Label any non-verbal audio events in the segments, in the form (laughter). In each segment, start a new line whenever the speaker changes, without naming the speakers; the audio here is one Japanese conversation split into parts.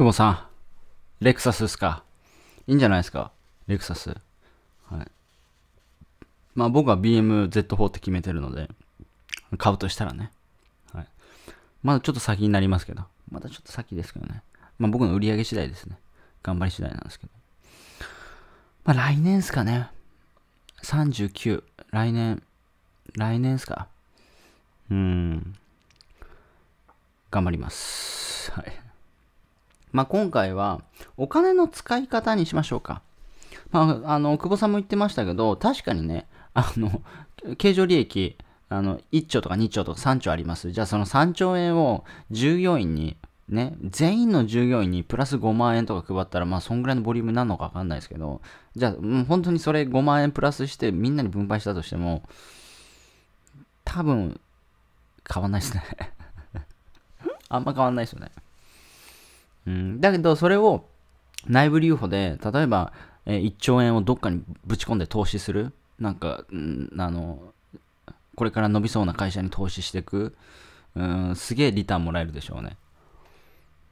久保さん、レクサスですかいいんじゃないですかレクサス。はい。まあ僕は BMZ4 って決めてるので、買うとしたらね。はい。まだちょっと先になりますけど。まだちょっと先ですけどね。まあ僕の売り上げ次第ですね。頑張り次第なんですけど。まあ来年っすかね。39。来年。来年っすか。うーん。頑張ります。はい。まあ、今回はお金の使い方にしましょうか。まあ、あの、久保さんも言ってましたけど、確かにね、あの、経常利益、あの、1兆とか2兆とか3兆あります。じゃあその3兆円を従業員に、ね、全員の従業員にプラス5万円とか配ったら、まあそんぐらいのボリュームなのかわかんないですけど、じゃあも本当にそれ5万円プラスしてみんなに分配したとしても、多分、変わんないですね (laughs) あんま変わんないですよね。うん、だけど、それを内部留保で、例えば、えー、1兆円をどっかにぶち込んで投資する。なんか、うん、あの、これから伸びそうな会社に投資していく。うん、すげえリターンもらえるでしょうね。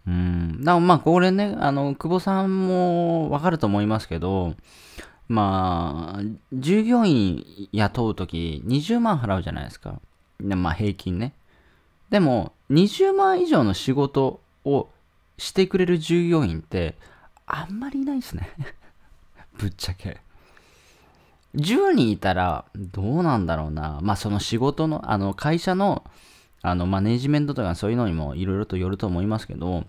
うん。だまあ、これね、あの、久保さんもわかると思いますけど、まあ、従業員雇うとき20万払うじゃないですか。まあ、平均ね。でも、20万以上の仕事をしてくれる従業員ってあんまりいないですね (laughs) ぶっちゃけ10人いたらどうなんだろうなまあその仕事のあの会社のあのマネジメントとかそういうのにもいろいろとよると思いますけど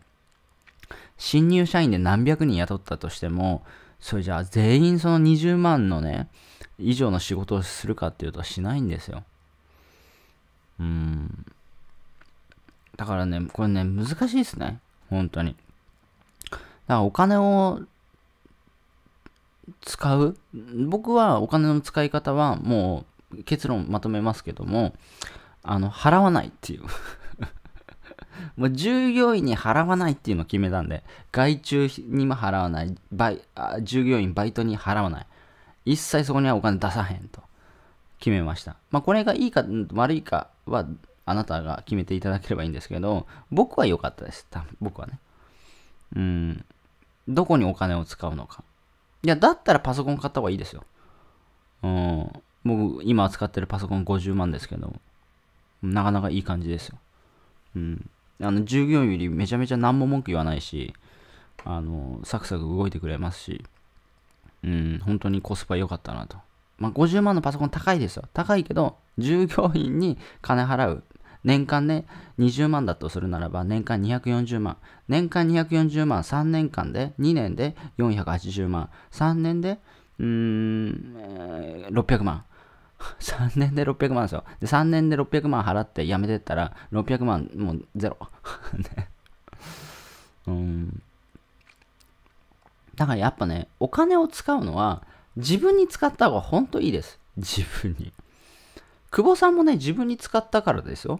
新入社員で何百人雇ったとしてもそれじゃあ全員その20万のね以上の仕事をするかっていうとしないんですようんだからねこれね難しいですね本当に。だからお金を使う僕はお金の使い方はもう結論まとめますけども、あの、払わないっていうもう (laughs) 従業員に払わないっていうのを決めたんで、外注にも払わない、バイあ従業員、バイトに払わない。一切そこにはお金出さへんと決めました。まあ、これがいいか悪いかはあなたが決めていただければいいんですけど、僕は良かったです。僕はね。うん。どこにお金を使うのか。いや、だったらパソコン買った方がいいですよ。うん。僕、今使ってるパソコン50万ですけど、なかなかいい感じですよ。うん。あの、従業員よりめちゃめちゃ何も文句言わないし、あの、サクサク動いてくれますし、うん、本当にコスパ良かったなと。まあ、50万のパソコン高いですよ。高いけど、従業員に金払う年間ね、20万だとするならば、年間240万。年間240万、3年間で、2年で480万。3年で、うーん、え600万。3 (laughs) 年で600万ですよ。で、3年で600万払ってやめてったら、600万、もうゼロ。(laughs) ね、うん。だからやっぱね、お金を使うのは、自分に使った方が本当いいです。自分に。久保さんもね、自分に使ったからですよ。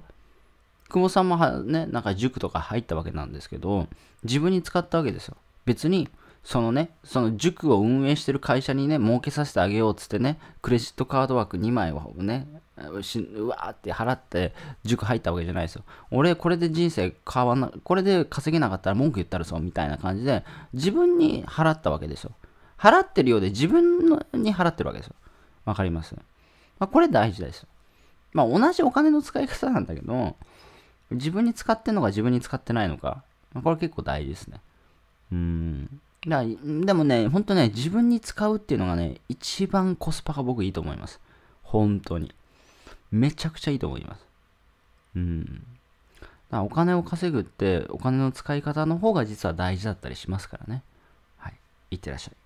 久保さんもはね、なんか塾とか入ったわけなんですけど、自分に使ったわけですよ。別に、そのね、その塾を運営してる会社にね、儲けさせてあげようっつってね、クレジットカード枠2枚をね、うわーって払って塾入ったわけじゃないですよ。俺、これで人生変わんな、これで稼げなかったら文句言ったらそうみたいな感じで、自分に払ったわけですよ。払ってるようで自分に払ってるわけですよ。わかります、まあ、これ大事ですよ。まあ同じお金の使い方なんだけど、自分に使ってんのか自分に使ってないのか、まあ、これ結構大事ですね。うん。だでもね、ほんとね、自分に使うっていうのがね、一番コスパが僕いいと思います。本当に。めちゃくちゃいいと思います。うん。だお金を稼ぐって、お金の使い方の方が実は大事だったりしますからね。はい。いってらっしゃい。